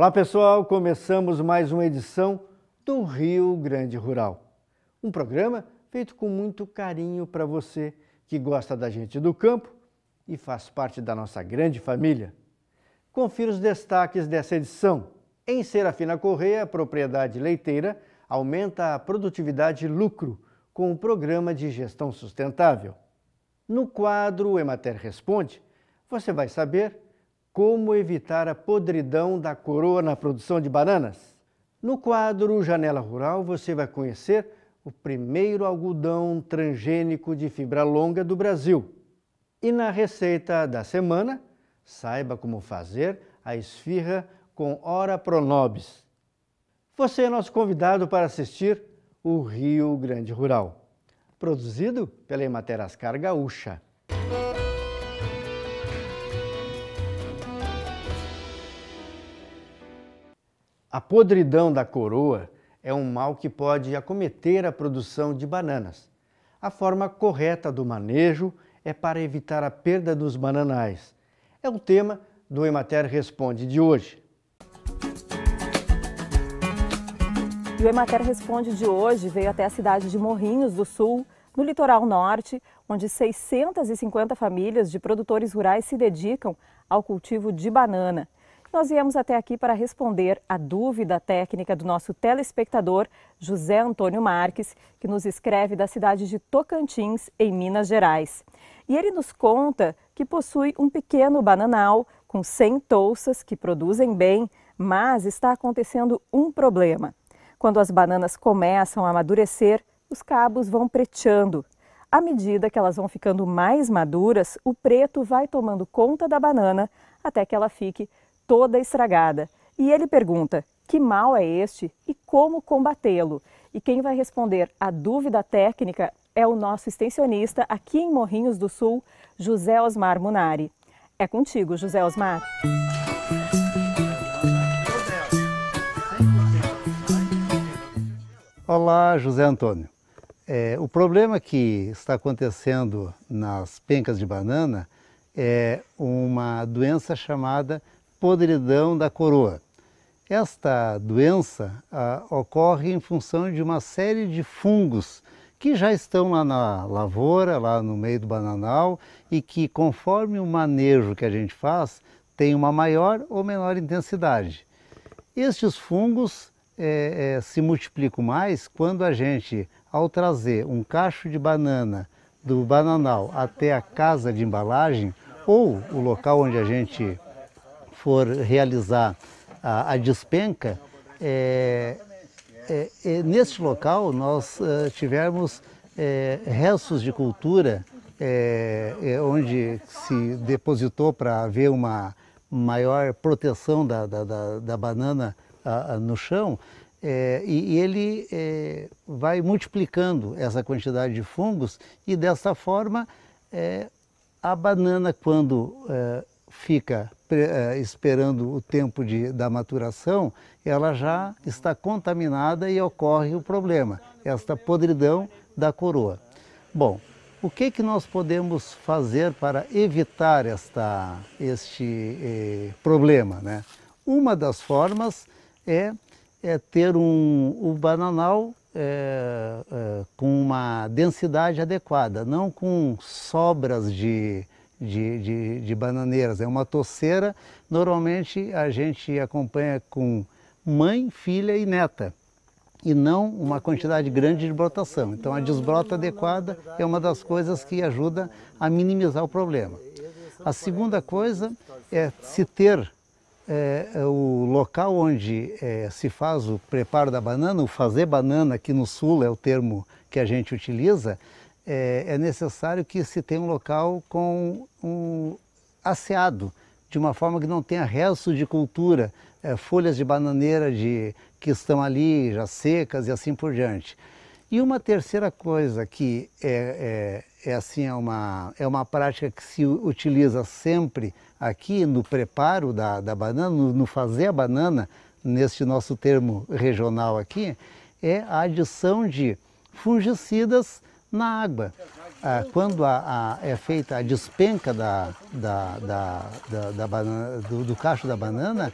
Olá pessoal, começamos mais uma edição do Rio Grande Rural. Um programa feito com muito carinho para você que gosta da gente do campo e faz parte da nossa grande família. Confira os destaques dessa edição. Em Serafina Correia, a propriedade leiteira aumenta a produtividade e lucro com o programa de gestão sustentável. No quadro Emater Responde, você vai saber como evitar a podridão da coroa na produção de bananas? No quadro Janela Rural, você vai conhecer o primeiro algodão transgênico de fibra longa do Brasil. E na receita da semana, saiba como fazer a esfirra com Ora Pronobis. Você é nosso convidado para assistir o Rio Grande Rural, produzido pela Emater Ascar Gaúcha. A podridão da coroa é um mal que pode acometer a produção de bananas. A forma correta do manejo é para evitar a perda dos bananais. É o tema do Emater Responde de hoje. E o Emater Responde de hoje veio até a cidade de Morrinhos do Sul, no litoral norte, onde 650 famílias de produtores rurais se dedicam ao cultivo de banana. Nós viemos até aqui para responder a dúvida técnica do nosso telespectador José Antônio Marques, que nos escreve da cidade de Tocantins, em Minas Gerais. E ele nos conta que possui um pequeno bananal com 100 touças que produzem bem, mas está acontecendo um problema. Quando as bananas começam a amadurecer, os cabos vão preteando. À medida que elas vão ficando mais maduras, o preto vai tomando conta da banana até que ela fique toda estragada. E ele pergunta: que mal é este e como combatê-lo? E quem vai responder a dúvida técnica é o nosso extensionista aqui em Morrinhos do Sul, José Osmar Munari. É contigo, José Osmar. Olá, José Antônio. É, o problema que está acontecendo nas pencas de banana é uma doença chamada podridão da coroa. Esta doença ocorre em função de uma série de fungos que já estão lá na lavoura, lá no meio do bananal e que conforme o manejo que a gente faz, tem uma maior ou menor intensidade. Estes fungos é, é, se multiplicam mais quando a gente, ao trazer um cacho de banana do bananal até a casa de embalagem ou o local onde a gente for realizar a, a despenca, é, é, é neste local nós eh, tivemos eh, restos de cultura, eh, onde se depositou para haver uma maior proteção da, da, da, da banana a, a, no chão, é, e, e, ele é, vai multiplicando essa quantidade de fungos e dessa forma é, a banana quando fica eh, esperando o tempo de, da maturação, ela já está contaminada e ocorre o problema, esta podridão da coroa. Bom, o que, que nós podemos fazer para evitar esta, este eh, problema? Né? Uma das formas é, é ter um, um bananal é, é, com uma densidade adequada, não com sobras de de, de, de bananeiras. É uma toceira, normalmente a gente acompanha com mãe, filha e neta e não uma quantidade grande de brotação. Então a desbrota adequada é uma das coisas que ajuda a minimizar o problema. A segunda coisa é se ter é, o local onde é, se faz o preparo da banana, o fazer banana, aqui no sul é o termo que a gente utiliza, é, é necessário que se tenha um local com um asseado, de uma forma que não tenha resto de cultura, é, folhas de bananeira de, que estão ali já secas e assim por diante. E uma terceira coisa que é, é, é, assim é uma, é uma prática que se utiliza sempre aqui no preparo da, da banana, no, no fazer a banana, neste nosso termo regional aqui, é a adição de fungicidas na água. Ah, quando a, a, é feita a despenca da, da, da, da banana, do, do, cacho da banana,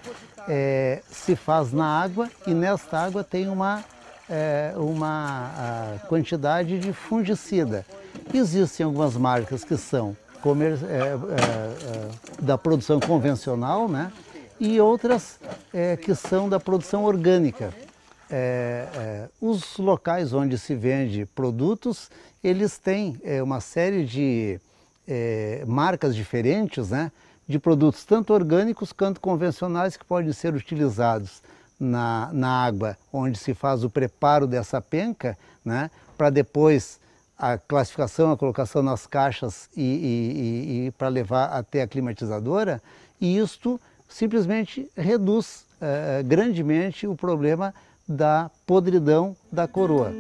é, se faz na água e nesta água tem uma, é, uma ah, quantidade de fungicida. Existem algumas marcas que são comer, é, é, é, da produção convencional né, e outras que são da produção orgânica é, é, os locais onde se vende produtos, eles têm é, uma série de é, marcas diferentes né, de produtos, tanto orgânicos quanto convencionais, que podem ser utilizados na, na água, onde se faz o preparo dessa penca, né, para depois a classificação, a colocação nas caixas e, e, e, e para levar até a climatizadora, e isto simplesmente reduz é, é, grandemente o problema da podridão da coroa.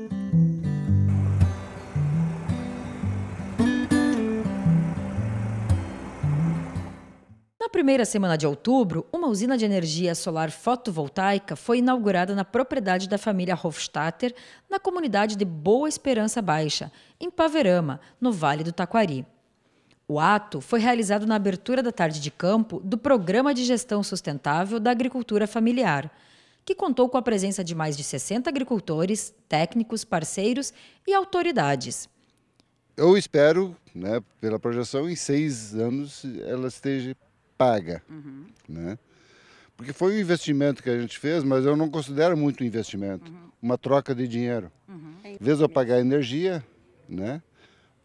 Na primeira semana de outubro, uma usina de energia solar fotovoltaica foi inaugurada na propriedade da família Hofstadter, na comunidade de Boa Esperança Baixa, em Paverama, no Vale do Taquari. O ato foi realizado na abertura da tarde de campo do Programa de Gestão Sustentável da Agricultura Familiar – que contou com a presença de mais de 60 agricultores, técnicos, parceiros e autoridades. Eu espero, né, pela projeção, em seis anos ela esteja paga. Uhum. Né? Porque foi um investimento que a gente fez, mas eu não considero muito um investimento. Uhum. Uma troca de dinheiro. Uhum. Em é vez de eu pagar energia né,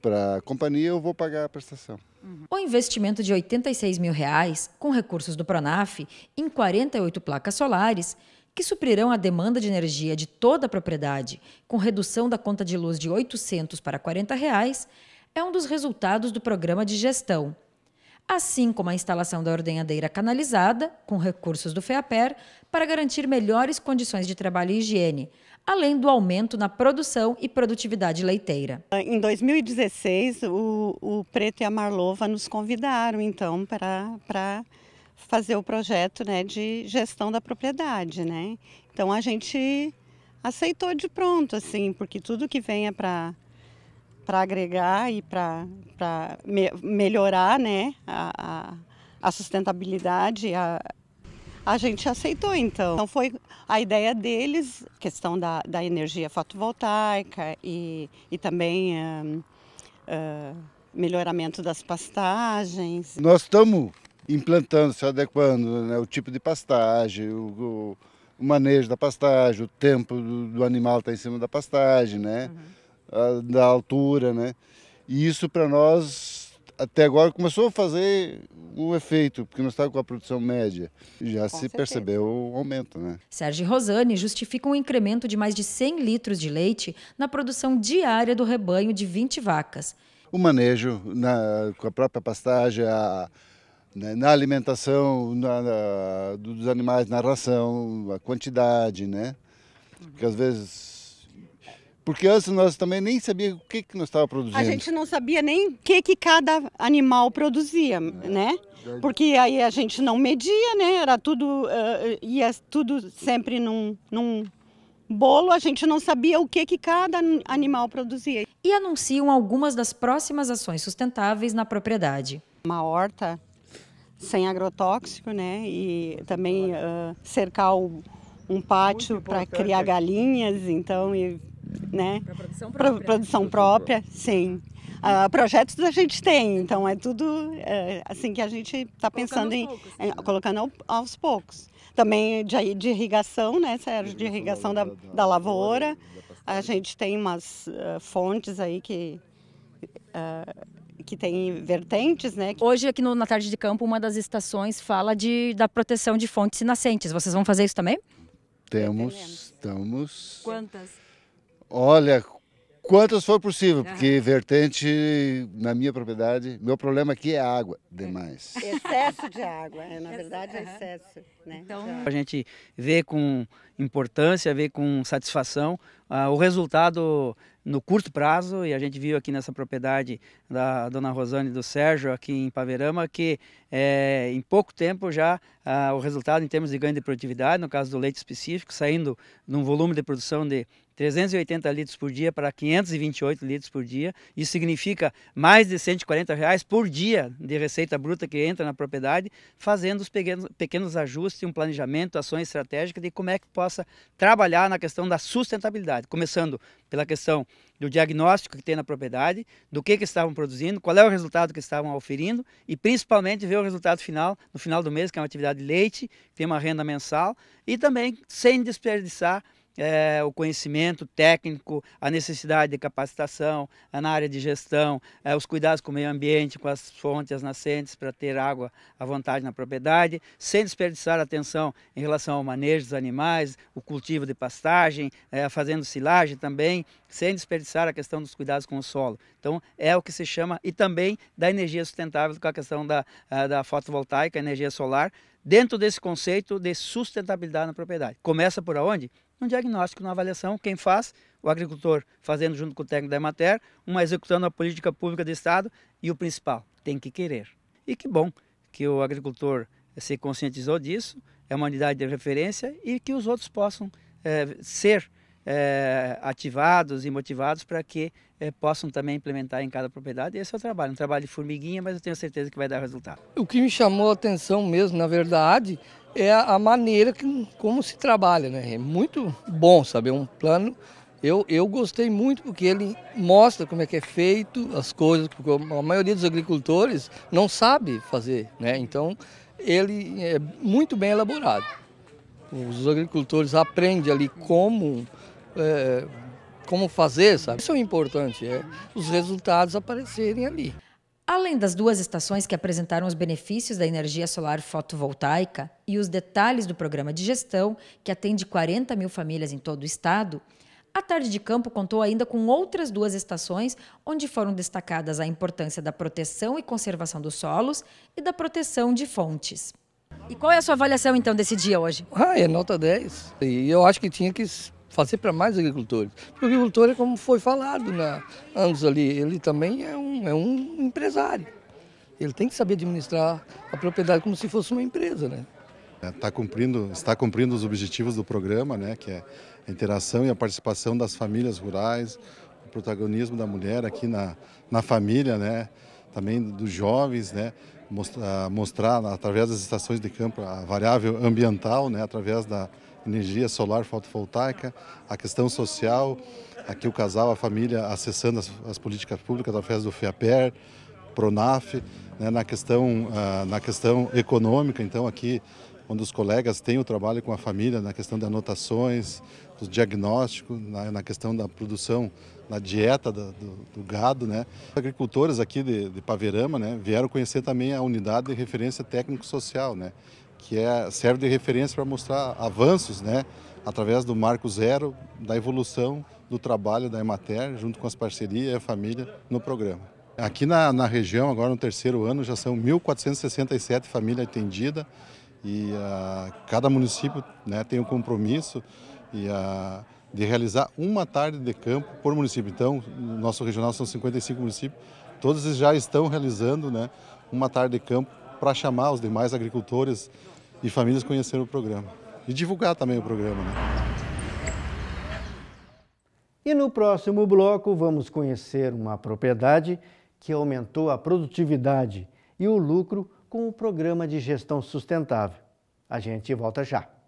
para a companhia, eu vou pagar a prestação. Uhum. O investimento de 86 mil reais, com recursos do Pronaf, em 48 placas solares, que suprirão a demanda de energia de toda a propriedade, com redução da conta de luz de 800 para 40 reais, é um dos resultados do programa de gestão. Assim como a instalação da ordenhadeira canalizada, com recursos do FEAPER, para garantir melhores condições de trabalho e higiene, além do aumento na produção e produtividade leiteira. Em 2016, o, o Preto e a Marlova nos convidaram, então, para fazer o projeto né, de gestão da propriedade, né? Então a gente aceitou de pronto, assim, porque tudo que venha para para agregar e para me, melhorar né, a, a, a sustentabilidade, a, a gente aceitou então. Então foi a ideia deles, questão da, da energia fotovoltaica e, e também uh, uh, melhoramento das pastagens. Nós estamos implantando, se adequando, né, o tipo de pastagem, o, o, manejo da pastagem, o tempo do, do animal estar tá em cima da pastagem, né, uhum. a, da altura, né. E isso para nós até agora começou a fazer um efeito, porque nós estávamos com a produção média. Já com se certeza. percebeu o aumento, né? Sérgio Rosane justifica um incremento de mais de 100 litros de leite na produção diária do rebanho de 20 vacas. O manejo na, com a própria pastagem, a, né, na alimentação na, na, dos animais, na ração, a quantidade, né? Porque às vezes porque antes nós também nem sabia o que, que nós estava produzindo. A gente não sabia nem o que, que cada animal produzia, é. né? Porque aí a gente não media, né? Era tudo, uh, ia tudo sempre num, num bolo, a gente não sabia o que, que cada animal produzia. E anunciam algumas das próximas ações sustentáveis na propriedade. Uma horta sem agrotóxico, né? E também uh, cercar o, um pátio para criar galinhas, então, e, né? Para produção própria. Pra, produção própria, sim. Uh, projetos a gente tem, então é tudo eh, assim que a gente está pensando em, poucos, em né? colocando aos poucos. Também de, de irrigação, né, Sérgio? De irrigação da, da lavoura. A gente tem umas uh, fontes aí que uh, que tem vertentes, né? Hoje, aqui no, na Tarde de Campo, uma das estações fala de, da proteção de fontes nascentes. Vocês vão fazer isso também? Temos, Dependendo. estamos. Quantas? Olha, quantas for possível, porque vertente na minha propriedade, meu problema aqui é água demais. É. Excesso de água, é, na verdade é excesso. Né? Então... A gente vê com importância, vê com satisfação ah, o resultado no curto prazo e a gente viu aqui nessa propriedade da dona Rosane e do Sérgio aqui em Paverama que é, em pouco tempo já ah, o resultado em termos de ganho de produtividade, no caso do leite específico, saindo de um volume de produção de 380 litros por dia para 528 litros por dia. Isso significa mais de 140 reais por dia de receita bruta que entra na propriedade, fazendo os pequenos, pequenos ajustes, um planejamento, ações estratégicas de como é que possa trabalhar na questão da sustentabilidade, começando pela questão do diagnóstico que tem na propriedade, do que, que estavam produzindo, qual é o resultado que estavam oferindo e principalmente ver o resultado final, no final do mês, que é uma atividade de leite, tem uma renda mensal e também sem desperdiçar é, o conhecimento técnico, a necessidade de capacitação é, na área de gestão, é, os cuidados com o meio ambiente, com as fontes, as nascentes, para ter água à vontade na propriedade, sem desperdiçar atenção em relação ao manejo dos animais, o cultivo de pastagem, é, fazendo silagem também, sem desperdiçar a questão dos cuidados com o solo. Então, é o que se chama, e também da energia sustentável, com a questão da, é, da fotovoltaica, energia solar, dentro desse conceito de sustentabilidade na propriedade. Começa por onde? um diagnóstico, uma avaliação, quem faz? O agricultor fazendo junto com o técnico da Emater, uma executando a política pública do Estado e o principal, tem que querer. E que bom que o agricultor se conscientizou disso, é uma unidade de referência e que os outros possam é, ser é, ativados e motivados para que é, possam também implementar em cada propriedade. Esse é o trabalho, um trabalho de formiguinha, mas eu tenho certeza que vai dar resultado. O que me chamou a atenção mesmo, na verdade, é a maneira que, como se trabalha. Né? É muito bom saber um plano. Eu, eu gostei muito porque ele mostra como é que é feito as coisas, porque a maioria dos agricultores não sabe fazer, né? Então ele é muito bem elaborado. Os agricultores aprendem ali como é, como fazer, sabe? Isso é o importante, é os resultados aparecerem ali. Além das duas estações que apresentaram os benefícios da energia solar fotovoltaica e os detalhes do programa de gestão, que atende 40 mil famílias em todo o estado, a tarde de campo contou ainda com outras duas estações, onde foram destacadas a importância da proteção e conservação dos solos e da proteção de fontes. E qual é a sua avaliação então desse dia hoje? Ah, é nota 10. E eu acho que tinha que fazer para mais agricultores. Porque o agricultor é como foi falado na né, anos ali, ele também é um, é um empresário. Ele tem que saber administrar a propriedade como se fosse uma empresa, né? É, tá cumprindo, está cumprindo os objetivos do programa, né, que é a interação e a participação das famílias rurais, o protagonismo da mulher aqui na, na família, né, também dos jovens, né, mostrar, mostrar através das estações de campo a variável ambiental, né, através da, energia solar fotovoltaica, a questão social, aqui o casal, a família acessando as, as políticas públicas através do FEAPER, PRONAF, né, na, questão, uh, na questão econômica, então aqui onde os colegas têm o trabalho com a família na questão de anotações, do diagnóstico, na, na questão da produção, na dieta do, do, do gado. Né. Os agricultores aqui de, de Paverama né, vieram conhecer também a unidade de referência técnico-social, né, que é, serve de referência para mostrar avanços, né, através do Marco Zero, da evolução do trabalho da Emater, junto com as parcerias e a família, no programa. Aqui na, na região, agora no terceiro ano, já são 1.467 famílias atendidas e uh, cada município né, tem um compromisso e, uh, de realizar uma tarde de campo por município. Então, no nosso regional são 55 municípios, todos já estão realizando né, uma tarde de campo para chamar os demais agricultores e famílias conhecerem o programa e divulgar também o programa. Né? E no próximo bloco vamos conhecer uma propriedade que aumentou a produtividade e o lucro com o programa de gestão sustentável. A gente volta já.